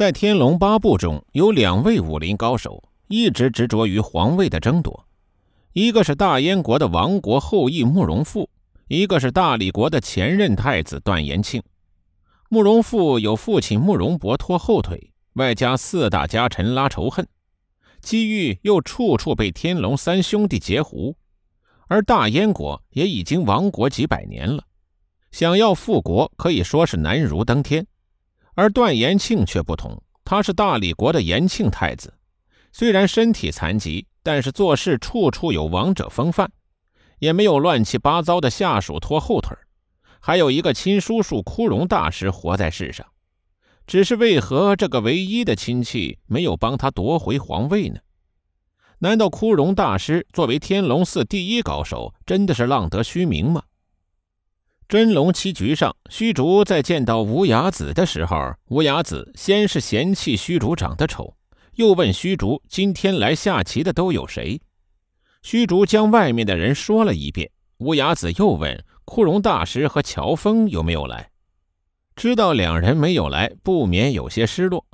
在《天龙八部》中有两位武林高手一直执着于皇位的争夺，一个是大燕国的亡国后裔慕容复，一个是大理国的前任太子段延庆。慕容复有父亲慕容博拖后腿，外加四大家臣拉仇恨，机遇又处处被天龙三兄弟截胡，而大燕国也已经亡国几百年了，想要复国可以说是难如登天。而段延庆却不同，他是大理国的延庆太子，虽然身体残疾，但是做事处处有王者风范，也没有乱七八糟的下属拖后腿，还有一个亲叔叔枯荣大师活在世上。只是为何这个唯一的亲戚没有帮他夺回皇位呢？难道枯荣大师作为天龙寺第一高手，真的是浪得虚名吗？真龙棋局上，虚竹在见到无崖子的时候，无崖子先是嫌弃虚竹长得丑，又问虚竹今天来下棋的都有谁。虚竹将外面的人说了一遍，无崖子又问枯荣大师和乔峰有没有来。知道两人没有来，不免有些失落。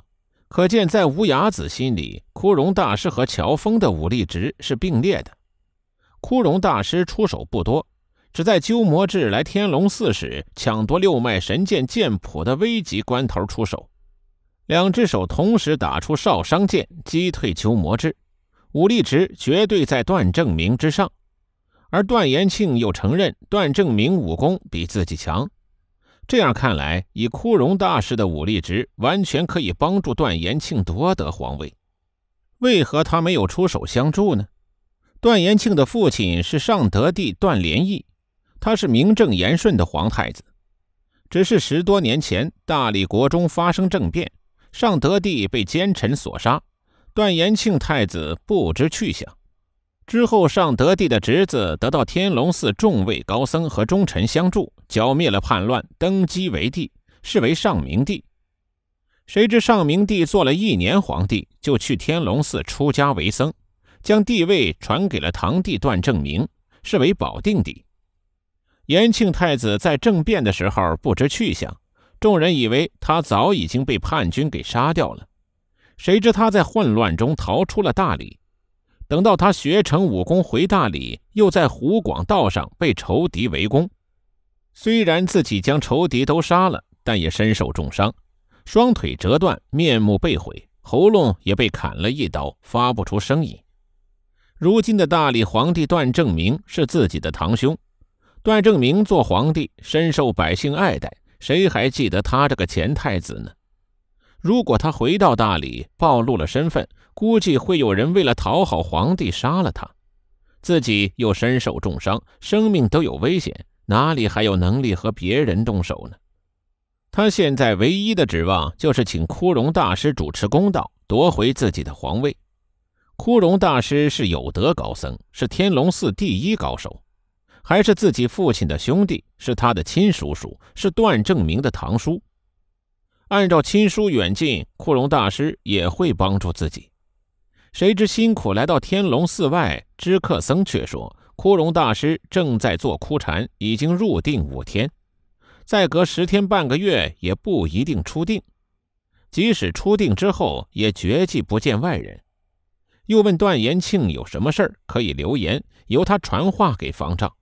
可见在无崖子心里，枯荣大师和乔峰的武力值是并列的。枯荣大师出手不多。只在鸠摩智来天龙寺时抢夺六脉神剑剑谱的危急关头出手，两只手同时打出少商剑击退鸠摩智，武力值绝对在段正明之上，而段延庆又承认段正明武功比自己强，这样看来，以枯荣大师的武力值，完全可以帮助段延庆夺得皇位，为何他没有出手相助呢？段延庆的父亲是上德帝段连义。他是名正言顺的皇太子，只是十多年前大理国中发生政变，尚德帝被奸臣所杀，段延庆太子不知去向。之后，尚德帝的侄子得到天龙寺众位高僧和忠臣相助，剿灭了叛乱，登基为帝，是为上明帝。谁知上明帝做了一年皇帝，就去天龙寺出家为僧，将帝位传给了堂弟段正明，是为保定帝。延庆太子在政变的时候不知去向，众人以为他早已经被叛军给杀掉了。谁知他在混乱中逃出了大理，等到他学成武功回大理，又在湖广道上被仇敌围攻。虽然自己将仇敌都杀了，但也身受重伤，双腿折断，面目被毁，喉咙也被砍了一刀，发不出声音。如今的大理皇帝段正明是自己的堂兄。段正明做皇帝，深受百姓爱戴，谁还记得他这个前太子呢？如果他回到大理，暴露了身份，估计会有人为了讨好皇帝杀了他。自己又身受重伤，生命都有危险，哪里还有能力和别人动手呢？他现在唯一的指望就是请枯荣大师主持公道，夺回自己的皇位。枯荣大师是有德高僧，是天龙寺第一高手。还是自己父亲的兄弟，是他的亲叔叔，是段正明的堂叔。按照亲疏远近，枯荣大师也会帮助自己。谁知辛苦来到天龙寺外，知客僧却说枯荣大师正在做枯禅，已经入定五天，再隔十天半个月也不一定出定。即使出定之后，也绝迹不见外人。又问段延庆有什么事儿，可以留言由他传话给方丈。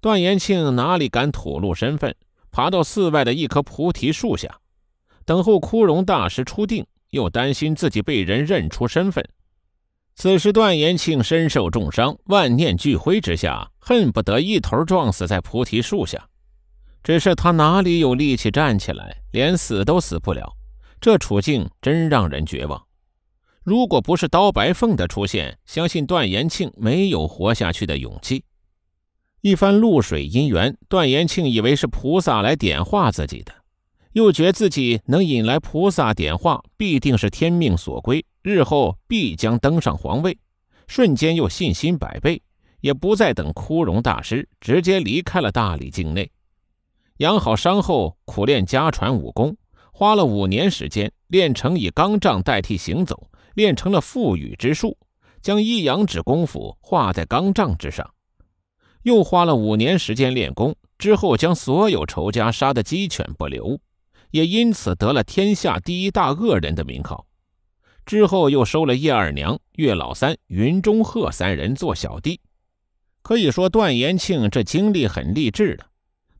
段延庆哪里敢吐露身份，爬到寺外的一棵菩提树下，等候枯荣大师出定。又担心自己被人认出身份。此时段延庆身受重伤，万念俱灰之下，恨不得一头撞死在菩提树下。只是他哪里有力气站起来，连死都死不了。这处境真让人绝望。如果不是刀白凤的出现，相信段延庆没有活下去的勇气。一番露水姻缘，段延庆以为是菩萨来点化自己的，又觉自己能引来菩萨点化，必定是天命所归，日后必将登上皇位。瞬间又信心百倍，也不再等枯荣大师，直接离开了大理境内。养好伤后，苦练家传武功，花了五年时间练成以钢杖代替行走，练成了赋予之术，将一阳指功夫画在钢杖之上。又花了五年时间练功，之后将所有仇家杀得鸡犬不留，也因此得了天下第一大恶人的名号。之后又收了叶二娘、岳老三、云中鹤三人做小弟。可以说，段延庆这经历很励志了。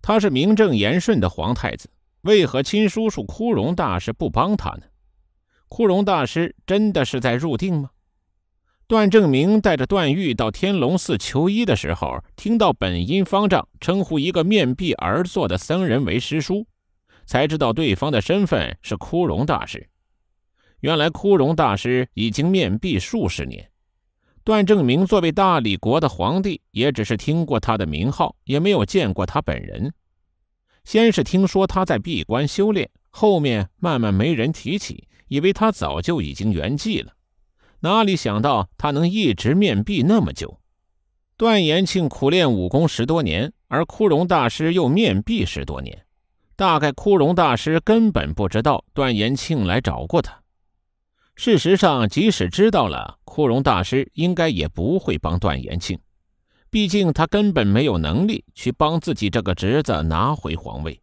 他是名正言顺的皇太子，为何亲叔叔枯荣大师不帮他呢？枯荣大师真的是在入定吗？段正明带着段誉到天龙寺求医的时候，听到本因方丈称呼一个面壁而坐的僧人为师叔，才知道对方的身份是枯荣大师。原来枯荣大师已经面壁数十年。段正明作为大理国的皇帝，也只是听过他的名号，也没有见过他本人。先是听说他在闭关修炼，后面慢慢没人提起，以为他早就已经圆寂了。哪里想到他能一直面壁那么久？段延庆苦练武功十多年，而枯荣大师又面壁十多年。大概枯荣大师根本不知道段延庆来找过他。事实上，即使知道了，枯荣大师应该也不会帮段延庆，毕竟他根本没有能力去帮自己这个侄子拿回皇位。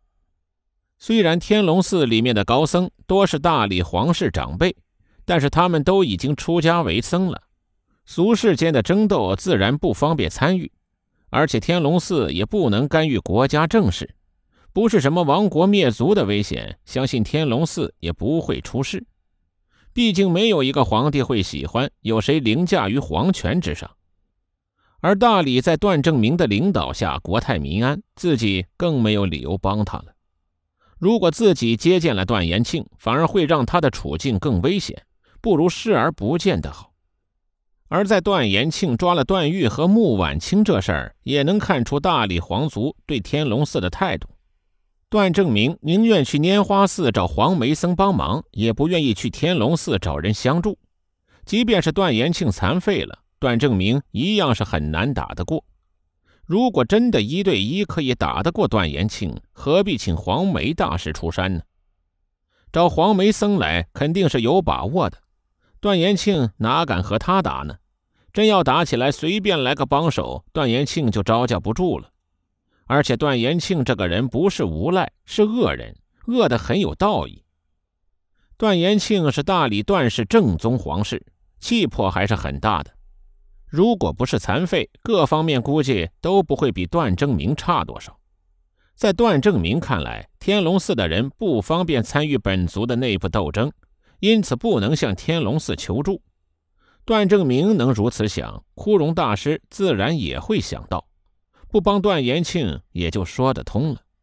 虽然天龙寺里面的高僧多是大理皇室长辈。但是他们都已经出家为僧了，俗世间的争斗自然不方便参与，而且天龙寺也不能干预国家政事。不是什么亡国灭族的危险，相信天龙寺也不会出事。毕竟没有一个皇帝会喜欢有谁凌驾于皇权之上。而大理在段正明的领导下，国泰民安，自己更没有理由帮他了。如果自己接见了段延庆，反而会让他的处境更危险。不如视而不见的好。而在段延庆抓了段誉和穆婉清这事儿，也能看出大理皇族对天龙寺的态度。段正明宁愿去拈花寺找黄梅僧帮忙，也不愿意去天龙寺找人相助。即便是段延庆残废了，段正明一样是很难打得过。如果真的一对一可以打得过段延庆，何必请黄梅大师出山呢？找黄梅僧来，肯定是有把握的。段延庆哪敢和他打呢？真要打起来，随便来个帮手，段延庆就招架不住了。而且段延庆这个人不是无赖，是恶人，恶得很有道义。段延庆是大理段氏正宗皇室，气魄还是很大的。如果不是残废，各方面估计都不会比段正明差多少。在段正明看来，天龙寺的人不方便参与本族的内部斗争。因此不能向天龙寺求助。段正明能如此想，枯荣大师自然也会想到，不帮段延庆也就说得通了。